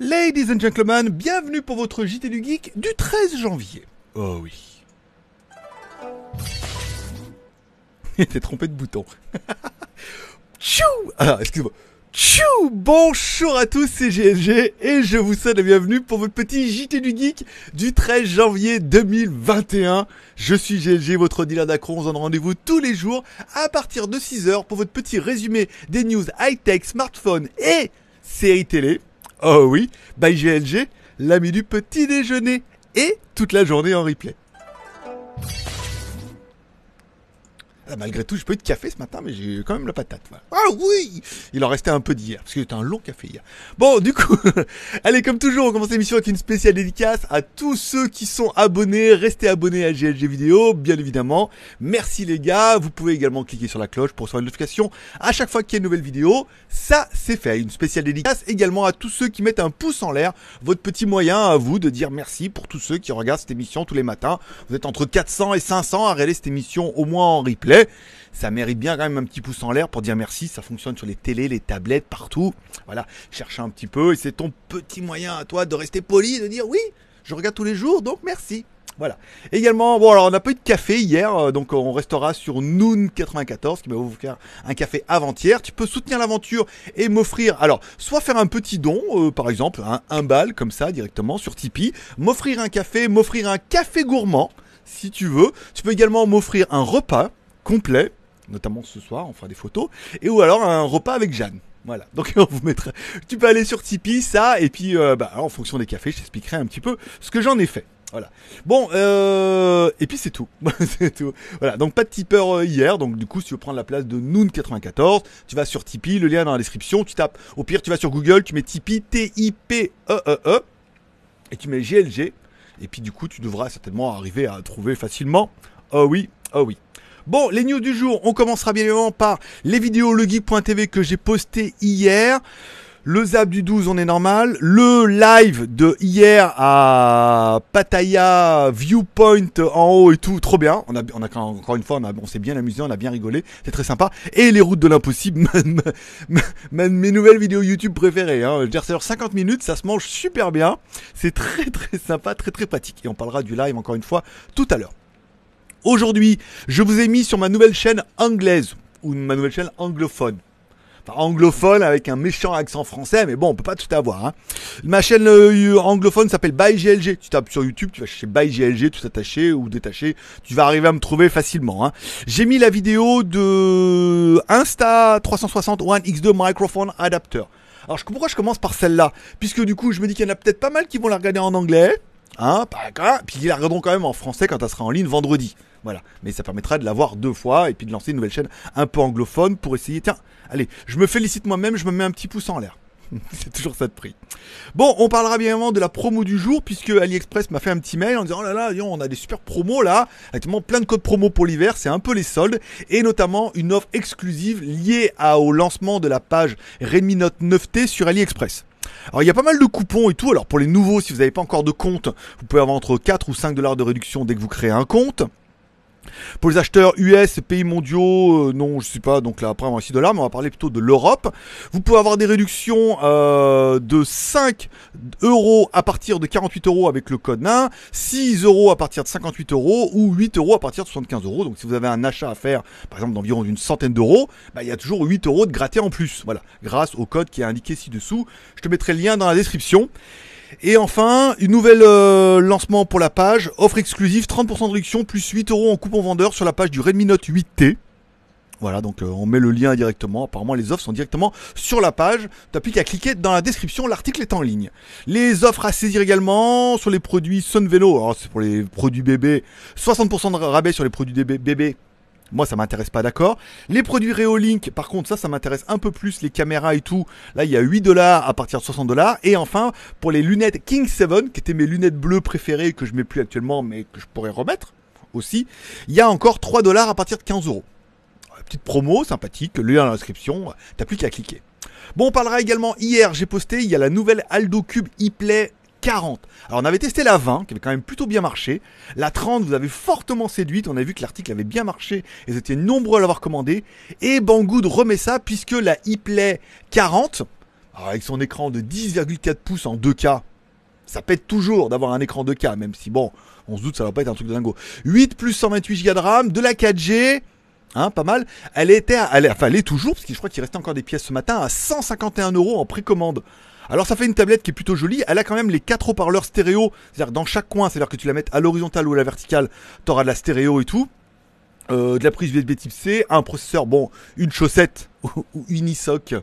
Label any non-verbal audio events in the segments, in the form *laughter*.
Ladies and gentlemen, bienvenue pour votre JT du Geek du 13 janvier. Oh oui. Il *laughs* était trompé de bouton. *laughs* Tchou Alors, ah, excusez moi Tchou Bonjour à tous, c'est GSG et je vous souhaite la bienvenue pour votre petit JT du Geek du 13 janvier 2021. Je suis GLG, votre dealer d'Acron. On rendez-vous tous les jours à partir de 6h pour votre petit résumé des news high-tech, smartphone et série télé. Oh oui, by GLG, l'ami du petit déjeuner et toute la journée en replay. malgré tout, je peux eu de café ce matin, mais j'ai quand même la patate. Ah oui Il en restait un peu d'hier, parce que c'était un long café hier. Bon, du coup, *laughs* allez, comme toujours, on commence l'émission avec une spéciale dédicace à tous ceux qui sont abonnés. Restez abonnés à GLG Vidéo, bien évidemment. Merci les gars. Vous pouvez également cliquer sur la cloche pour recevoir une notification à chaque fois qu'il y a une nouvelle vidéo. Ça, c'est fait. Une spéciale dédicace également à tous ceux qui mettent un pouce en l'air. Votre petit moyen à vous de dire merci pour tous ceux qui regardent cette émission tous les matins. Vous êtes entre 400 et 500 à réaliser cette émission au moins en replay ça mérite bien quand même un petit pouce en l'air pour dire merci. Ça fonctionne sur les télés, les tablettes, partout. Voilà, cherche un petit peu et c'est ton petit moyen à toi de rester poli, de dire oui, je regarde tous les jours, donc merci. Voilà. Également, bon alors on n'a pas eu de café hier, euh, donc on restera sur Noon94 qui va vous faire un café avant-hier. Tu peux soutenir l'aventure et m'offrir, alors soit faire un petit don, euh, par exemple un bal comme ça directement sur Tipeee, m'offrir un café, m'offrir un café gourmand si tu veux. Tu peux également m'offrir un repas complet, notamment ce soir, on fera des photos, et ou alors un repas avec Jeanne. Voilà, *laughs* donc on vous mettra. Tu peux aller sur Tipeee, ça, et puis euh, bah, en fonction des cafés, je t'expliquerai un petit peu ce que j'en ai fait. Voilà. Bon, euh, et puis c'est tout. *laughs* c'est tout. Voilà, donc pas de tipeur euh, hier, donc du coup si tu veux prendre la place de Noon94, tu vas sur Tipeee, le lien dans la description, tu tapes, au pire tu vas sur Google, tu mets Tipeee, t i p e e, e et tu mets GLG, et puis du coup tu devras certainement arriver à trouver facilement. Oh oui, oh oui. Bon, les news du jour, on commencera bien évidemment par les vidéos legeek.tv que j'ai posté hier. Le zap du 12, on est normal. Le live de hier à Pattaya Viewpoint en haut et tout, trop bien. On a, on a encore une fois, on, s'est bien amusé, on a bien rigolé, c'est très sympa. Et les routes de l'impossible, *laughs* mes nouvelles vidéos YouTube préférées. Hein. Je 50 minutes, ça se mange super bien. C'est très très sympa, très très pratique. Et on parlera du live encore une fois tout à l'heure. Aujourd'hui, je vous ai mis sur ma nouvelle chaîne anglaise, ou ma nouvelle chaîne anglophone. Enfin, anglophone avec un méchant accent français, mais bon, on peut pas tout avoir. Hein. Ma chaîne euh, anglophone s'appelle ByGLG. Tu tapes sur YouTube, tu vas chercher ByGLG, tout attaché ou détaché. Tu vas arriver à me trouver facilement. Hein. J'ai mis la vidéo de Insta 360 One X2 Microphone Adapter. Alors, pourquoi je commence par celle-là Puisque du coup, je me dis qu'il y en a peut-être pas mal qui vont la regarder en anglais. Hein, hein puis ils la regarderont quand même en français quand elle sera en ligne vendredi. Voilà. Mais ça permettra de l'avoir deux fois et puis de lancer une nouvelle chaîne un peu anglophone pour essayer. Tiens, allez, je me félicite moi-même, je me mets un petit pouce en l'air. *laughs* C'est toujours ça de prix. Bon, on parlera bien évidemment de la promo du jour, puisque AliExpress m'a fait un petit mail en disant Oh là là, on a des super promos là, actuellement plein de codes promo pour l'hiver, c'est un peu les soldes, et notamment une offre exclusive liée au lancement de la page Redmi Note 9T sur AliExpress. Alors il y a pas mal de coupons et tout. Alors pour les nouveaux, si vous n'avez pas encore de compte, vous pouvez avoir entre 4 ou 5 dollars de réduction dès que vous créez un compte. Pour les acheteurs US, pays mondiaux, euh, non, je ne sais pas, donc là après on va de mais on va parler plutôt de l'Europe. Vous pouvez avoir des réductions euh, de 5 euros à partir de 48 euros avec le code nain, 6 euros à partir de 58 euros ou 8 euros à partir de 75 euros. Donc si vous avez un achat à faire, par exemple d'environ une centaine d'euros, bah, il y a toujours 8 euros de gratter en plus. Voilà, grâce au code qui est indiqué ci-dessous. Je te mettrai le lien dans la description. Et enfin, une nouvelle euh, lancement pour la page, offre exclusive, 30% de réduction, plus 8 euros en coupon vendeur sur la page du Redmi Note 8T. Voilà, donc euh, on met le lien directement. Apparemment, les offres sont directement sur la page. T'as plus qu'à cliquer dans la description, l'article est en ligne. Les offres à saisir également sur les produits Velo, Alors, c'est pour les produits bébés. 60% de rabais sur les produits bébés moi, ça m'intéresse pas, d'accord. Les produits Reolink, par contre, ça, ça m'intéresse un peu plus, les caméras et tout. Là, il y a 8 dollars à partir de 60 dollars. Et enfin, pour les lunettes King 7, qui étaient mes lunettes bleues préférées que je mets plus actuellement, mais que je pourrais remettre aussi, il y a encore 3 dollars à partir de 15 euros. Petite promo sympathique, le lien dans l'inscription, t'as plus qu'à cliquer. Bon, on parlera également hier, j'ai posté, il y a la nouvelle Aldo Cube e 40. Alors on avait testé la 20 qui avait quand même plutôt bien marché. La 30 vous avez fortement séduite. On a vu que l'article avait bien marché et vous étiez nombreux à l'avoir commandé. Et Banggood remet ça puisque la iPlay 40, avec son écran de 10,4 pouces en 2K, ça pète toujours d'avoir un écran 2K, même si bon, on se doute ça va pas être un truc de dingo. 8 plus 128 Go de RAM, de la 4G, Hein, pas mal. Elle était, elle, enfin, elle est toujours, parce que je crois qu'il restait encore des pièces ce matin, à 151 euros en précommande. Alors ça fait une tablette qui est plutôt jolie. Elle a quand même les quatre haut-parleurs stéréo, c'est-à-dire dans chaque coin, c'est-à-dire que tu la mettes à l'horizontale ou à la verticale, t'auras de la stéréo et tout. Euh, de la prise USB type C, un processeur, bon, une chaussette *laughs* ou unisoc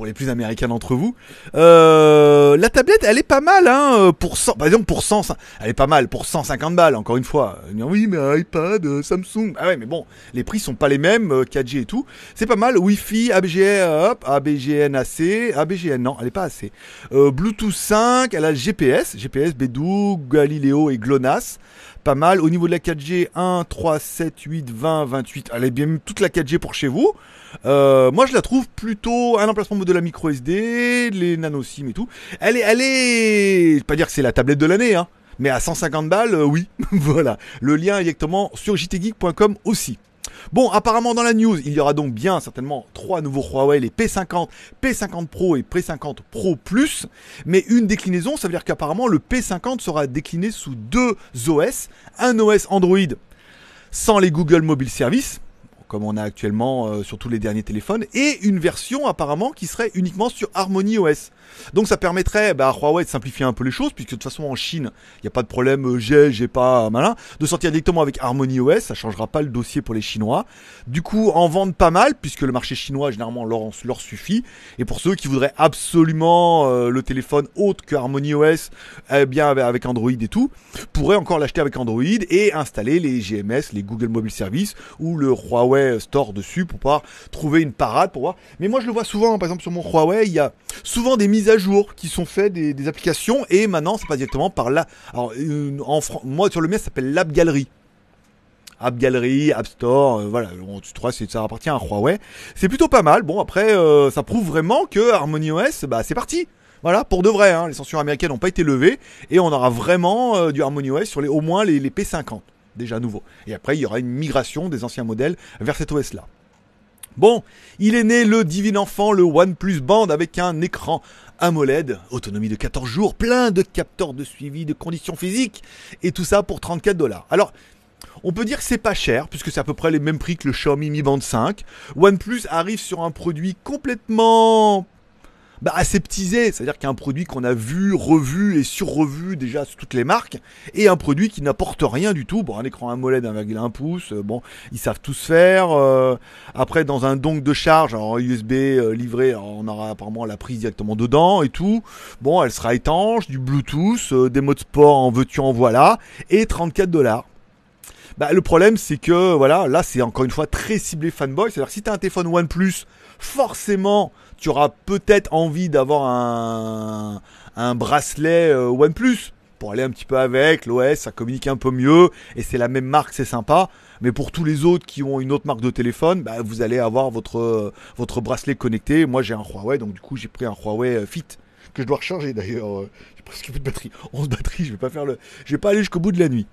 pour les plus américains d'entre vous. Euh, la tablette, elle est pas mal, hein, euh, pour 100, par exemple pour 100, elle est pas mal pour 150 balles, encore une fois. Euh, oui, mais iPad, Samsung, ah ouais, mais bon, les prix sont pas les mêmes, 4G et tout. C'est pas mal, Wi-Fi, ABGN, hop, ABGN AC, ABGN, non, elle est pas assez. Bluetooth 5, elle a GPS, GPS Bedou, Galileo et GLONASS pas mal. Au niveau de la 4G, 1, 3, 7, 8, 20, 28, elle est bien toute la 4G pour chez vous. Euh, moi, je la trouve plutôt un emplacement de la micro SD, les nano SIM et tout. Elle est, elle est, pas dire que c'est la tablette de l'année, hein. Mais à 150 balles, euh, oui. *laughs* voilà. Le lien est directement sur jtgeek.com aussi. Bon, apparemment dans la news, il y aura donc bien certainement trois nouveaux Huawei, les P50, P50 Pro et P50 Pro Plus, mais une déclinaison, ça veut dire qu'apparemment le P50 sera décliné sous deux OS, un OS Android sans les Google Mobile Services, comme on a actuellement euh, sur tous les derniers téléphones, et une version apparemment qui serait uniquement sur Harmony OS. Donc ça permettrait bah, à Huawei de simplifier un peu les choses, puisque de toute façon en Chine, il n'y a pas de problème euh, j'ai, j'ai pas, malin, de sortir directement avec Harmony OS, ça changera pas le dossier pour les Chinois. Du coup, en vendre pas mal, puisque le marché chinois, généralement, leur, leur suffit. Et pour ceux qui voudraient absolument euh, le téléphone autre que Harmony OS, eh bien avec Android et tout, pourraient encore l'acheter avec Android et installer les GMS, les Google Mobile Services ou le Huawei euh, store dessus pour pouvoir trouver une parade, pour voir. Mais moi, je le vois souvent, hein. par exemple, sur mon Huawei, il y a souvent des mises à jour qui sont faites des, applications et maintenant, C'est pas directement par là. Alors, en moi, sur le mien, ça s'appelle l'App Gallery. App Gallery, App Store, euh, voilà, on, tu si ça appartient à Huawei. C'est plutôt pas mal. Bon, après, euh, ça prouve vraiment que Harmony OS, bah, c'est parti. Voilà, pour de vrai, hein. les censures américaines n'ont pas été levées et on aura vraiment du Harmony OS sur les, au moins les P50 déjà nouveau. Et après, il y aura une migration des anciens modèles vers cet OS-là. Bon, il est né le divin enfant, le OnePlus Band, avec un écran AMOLED, autonomie de 14 jours, plein de capteurs de suivi de conditions physiques, et tout ça pour 34 dollars. Alors, on peut dire que c'est pas cher, puisque c'est à peu près les mêmes prix que le Xiaomi Mi Band 5. OnePlus arrive sur un produit complètement bah, aseptisé, c'est-à-dire qu'un produit qu'on a vu, revu et surrevu déjà sur toutes les marques, et un produit qui n'apporte rien du tout. Bon, un écran AMOLED 1,1 pouce, euh, bon, ils savent tous faire. Euh, après, dans un don de charge, en USB euh, livré, on aura apparemment la prise directement dedans et tout. Bon, elle sera étanche, du Bluetooth, des modes sport en veux-tu en voilà, et 34 dollars. Bah, le problème, c'est que voilà, là, c'est encore une fois très ciblé fanboy. C'est-à-dire, si tu as un téléphone OnePlus, forcément, tu auras peut-être envie d'avoir un, bracelet euh, OnePlus pour aller un petit peu avec. L'OS, ça communique un peu mieux et c'est la même marque, c'est sympa. Mais pour tous les autres qui ont une autre marque de téléphone, bah, vous allez avoir votre, euh, votre bracelet connecté. Moi, j'ai un Huawei, donc du coup, j'ai pris un Huawei euh, Fit que je dois recharger d'ailleurs. J'ai presque plus de batterie. 11 *laughs* batteries, je vais pas faire le, je vais pas aller jusqu'au bout de la nuit.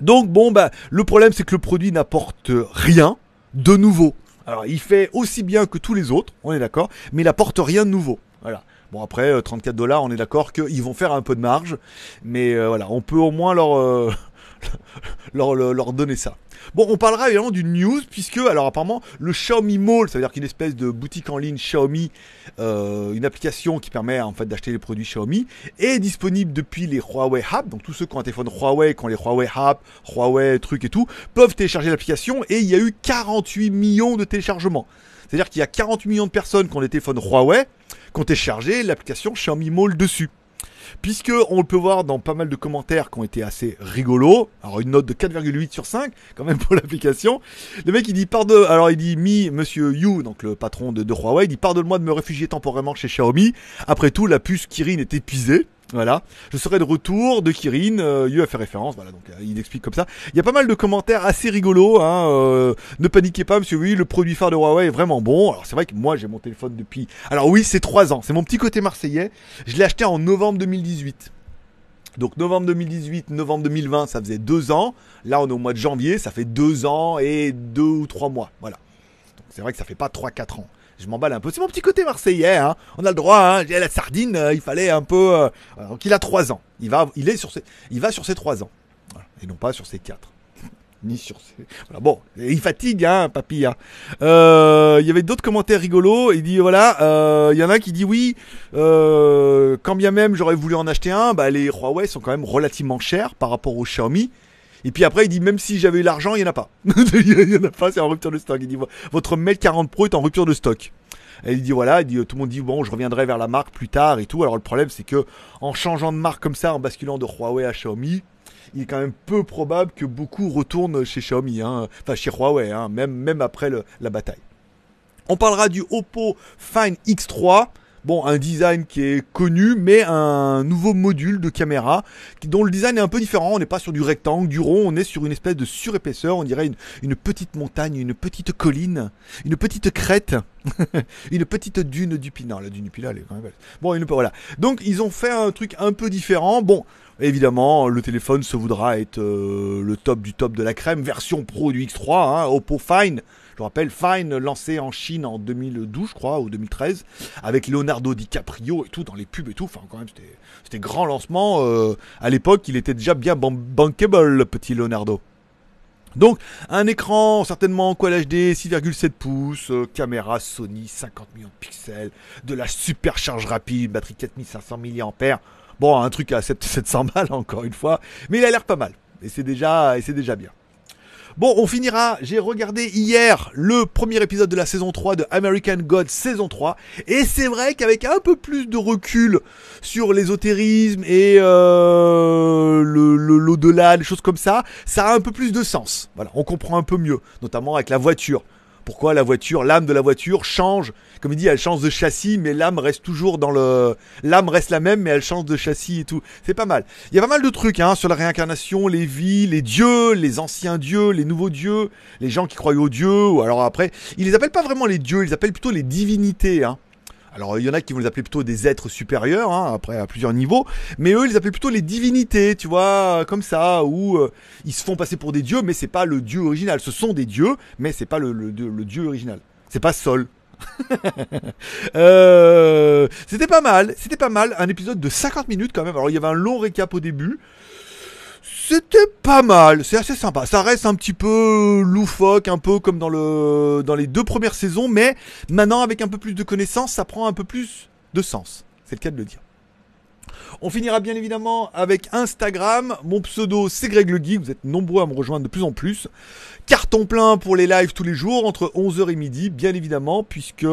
Donc bon, bah, le problème c'est que le produit n'apporte rien de nouveau. Alors il fait aussi bien que tous les autres, on est d'accord, mais il n'apporte rien de nouveau. Voilà. Bon après 34 euh, dollars, on est d'accord qu'ils vont faire un peu de marge, mais euh, voilà, on peut au moins leur euh, *laughs* leur, donner ça. Bon, on parlera évidemment d'une news, puisque, alors apparemment, le Xiaomi Mall, ça veut dire qu'une espèce de boutique en ligne Xiaomi, euh, une application qui permet en fait d'acheter les produits Xiaomi, est disponible depuis les Huawei Hub Donc tous ceux qui ont un téléphone Huawei, qui ont les Huawei Hub Huawei trucs et tout, peuvent télécharger l'application et il y a eu 48 millions de téléchargements. C'est-à-dire qu'il y a 48 millions de personnes qui ont des téléphones Huawei, qui ont téléchargé l'application Xiaomi Mall dessus. Puisque on le peut voir dans pas mal de commentaires qui ont été assez rigolos. Alors une note de 4,8 sur 5 quand même *laughs* pour l'application. Le mec il dit pardon. Alors il dit mi Monsieur Yu, donc le patron de, Huawei, il dit pardonne-moi de me réfugier temporairement chez Xiaomi. Après tout, la puce Kirin est épuisée. Voilà, je serai de retour de Kirin. Euh, Yu a fait référence, voilà, donc euh, il explique comme ça. Il y a pas mal de commentaires assez rigolos. Hein, euh, ne paniquez pas, monsieur. Oui, le produit phare de Huawei est vraiment bon. Alors c'est vrai que moi j'ai mon téléphone depuis. Alors oui, c'est 3 ans. C'est mon petit côté marseillais. Je l'ai acheté en novembre 2000. 2018. Donc novembre 2018, novembre 2020, ça faisait deux ans. Là, on est au mois de janvier, ça fait deux ans et deux ou trois mois. Voilà. Donc c'est vrai que ça fait pas trois, quatre ans. Je m'emballe un peu. C'est mon petit côté marseillais. Hein. On a le droit. Hein. La sardine, euh, il fallait un peu. Qu'il euh, Donc il a trois ans. Il va, il est sur ses, il va sur trois ans. Et non pas sur ses quatre ni sur Voilà, bon, il fatigue, hein, papy. Hein. Euh, il y avait d'autres commentaires rigolos. Il dit voilà, euh, il y en a qui dit oui, euh, quand bien même j'aurais voulu en acheter un, bah, les Huawei sont quand même relativement chers par rapport au Xiaomi. Et puis après, il dit même si j'avais eu l'argent, il n'y en a pas. *laughs* il n'y en a pas, c'est en rupture de stock. Il dit votre Mate 40 Pro est en rupture de stock. Et il dit voilà, dit, euh, tout le monde dit bon, je reviendrai vers la marque plus tard et tout. Alors le problème c'est que en changeant de marque comme ça, en basculant de Huawei à Xiaomi, il est quand même peu probable que beaucoup retournent chez Xiaomi, hein. enfin chez Huawei, hein. même, même après la bataille. On parlera du Oppo Find X3 bon, un design qui est connu, mais un nouveau module de caméra dont le design est un peu différent. On n'est pas sur du rectangle, du rond, on est sur une espèce de surépaisseur, on dirait une, petite montagne, une petite colline, une petite crête. *laughs* une petite dune du pinard La dune du est quand même Bon, une, voilà. Donc, ils ont fait un truc un peu différent. Bon, évidemment, le téléphone se voudra être euh, le top du top de la crème, version Pro du X3, hein, Oppo Fine. Je rappelle, Fine lancé en Chine en 2012, je crois, ou 2013, avec Leonardo DiCaprio et tout, dans les pubs et tout. Enfin, quand même, c'était grand lancement. Euh, à l'époque, il était déjà bien bankable, le petit Leonardo. Donc un écran certainement en Quad HD 6,7 pouces, euh, caméra Sony 50 millions de pixels, de la supercharge rapide, batterie 4500 mAh. Bon, un truc à 700 balles *laughs* encore une fois, mais il a l'air pas mal et c'est déjà et c'est déjà bien. Bon, on finira. J'ai regardé hier le premier épisode de la saison 3 de American God saison 3. Et c'est vrai qu'avec un peu plus de recul sur l'ésotérisme et euh, l'au-delà, le, les choses comme ça, ça a un peu plus de sens. Voilà, on comprend un peu mieux, notamment avec la voiture pourquoi la voiture, l'âme de la voiture change. Comme il dit, elle change de châssis, mais l'âme reste toujours dans le. L'âme reste la même, mais elle change de châssis et tout. C'est pas mal. Il y a pas mal de trucs hein, sur la réincarnation, les vies, les dieux, les anciens dieux, les nouveaux dieux, les gens qui croient aux dieux. Ou alors après, ils les appellent pas vraiment les dieux, ils appellent plutôt les divinités. Hein. Alors il y en a qui vont les appeler plutôt des êtres supérieurs, hein, après à plusieurs niveaux, mais eux ils les appellent plutôt les divinités, tu vois, comme ça, où euh, ils se font passer pour des dieux, mais c'est pas le dieu original. Ce sont des dieux, mais c'est pas le, dieu original. C'est pas Sol, *laughs* euh, c'était pas mal, c'était pas mal, un épisode de 50 minutes quand même. Alors il y avait un long récap au début, c'était pas mal, c'est assez sympa. Ça reste un petit peu loufoque, un peu comme dans, le, dans les deux premières saisons, mais maintenant avec un peu plus de connaissances, ça prend un peu plus de sens. C'est le cas de le dire. On finira bien évidemment avec Instagram. Mon pseudo, c'est Greg Le Vous êtes nombreux à me rejoindre de plus en plus. Carton plein pour les lives tous les jours, entre 11h et midi, bien évidemment, puisque...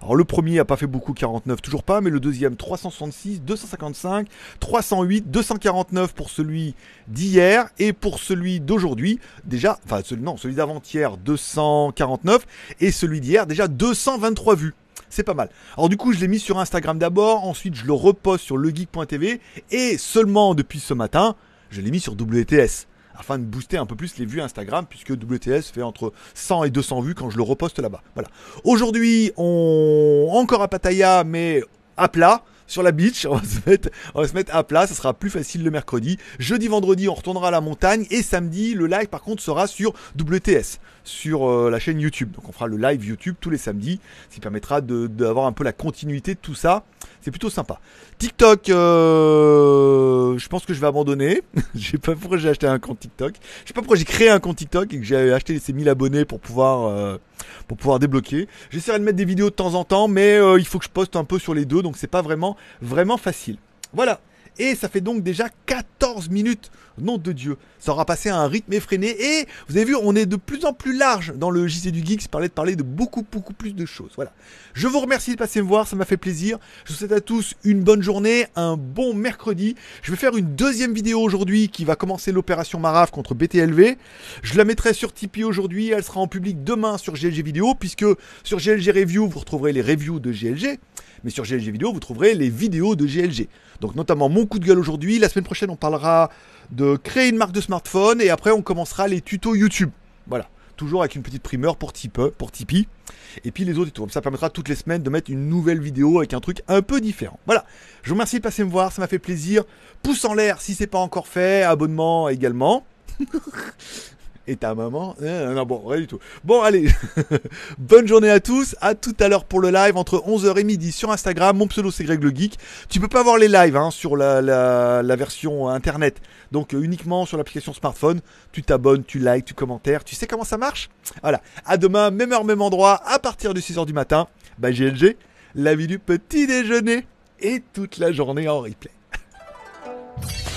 Alors le premier n'a pas fait beaucoup, 49, toujours pas, mais le deuxième, 366, 255, 308, 249 pour celui d'hier et pour celui d'aujourd'hui. Déjà, enfin, non, celui d'avant-hier, 249 et celui d'hier, déjà 223 vues c'est pas mal. Alors du coup, je l'ai mis sur Instagram d'abord, ensuite je le reposte sur legeek.tv et seulement depuis ce matin, je l'ai mis sur WTS afin de booster un peu plus les vues Instagram, puisque WTS fait entre 100 et 200 vues quand je le reposte là-bas. Voilà. Aujourd'hui, on encore à Pattaya, mais à plat. Sur la beach, on va, se mettre, on se à plat, ça sera plus facile le mercredi. Jeudi, vendredi, on retournera à la montagne et samedi, le live par contre sera sur WTS sur euh, la chaîne YouTube. Donc on fera le live YouTube tous les samedis, ce qui permettra d'avoir un peu la continuité de tout ça. C'est plutôt sympa. TikTok, euh, je pense que je vais abandonner. *laughs* je sais pas pourquoi j'ai acheté un compte TikTok. Je sais pas pourquoi j'ai créé un compte TikTok et que j'ai acheté ces 1000 abonnés pour pouvoir euh, pour pouvoir débloquer. J'essaierai de mettre des vidéos de temps en temps, mais il faut que je poste un peu sur les deux, donc c'est pas vraiment vraiment facile. Voilà. Et ça fait donc déjà 14 minutes. Nom de Dieu, ça aura passé à un rythme effréné. Et vous avez vu, on est de plus en plus large dans le JC du Geek. Ça parlait de parler de beaucoup, beaucoup plus de choses. Voilà. Je vous remercie de passer me voir. Ça m'a fait plaisir. Je vous souhaite à tous une bonne journée, un bon mercredi. Je vais faire une deuxième vidéo aujourd'hui qui va commencer l'opération Maraf contre BTLV. Je la mettrai sur Tipeee aujourd'hui. Elle sera en public demain sur GLG Vidéo puisque sur GLG Review, vous retrouverez les reviews de GLG mais sur GLG Vidéo, vous trouverez les vidéos de GLG. Donc notamment mon coup de gueule aujourd'hui, la semaine prochaine on parlera de créer une marque de smartphone, et après on commencera les tutos YouTube. Voilà toujours avec une petite primeur pour, pour Tipeee. Et puis les autres tutos. Ça permettra toutes les semaines de mettre une nouvelle vidéo avec un truc un peu différent. Voilà. Je vous remercie de passer me voir. Ça m'a fait plaisir. Pouce en l'air si c'est pas encore fait. Abonnement également. *laughs* et ta maman. Euh, non, bon, rien du tout. Bon, allez, *laughs* bonne journée à tous. À tout à l'heure pour le live entre 11h et midi sur Instagram. Mon pseudo, c'est Greg le Geek. Tu peux pas voir les lives hein, sur la, version internet. Donc, euh, uniquement sur l'application smartphone. Tu t'abonnes, tu likes, tu commentaires. Tu sais comment ça marche Voilà. À demain, même heure, même endroit, à partir de 6h du matin. Bah, GLG, la vie du petit déjeuner et toute la journée en replay. *laughs*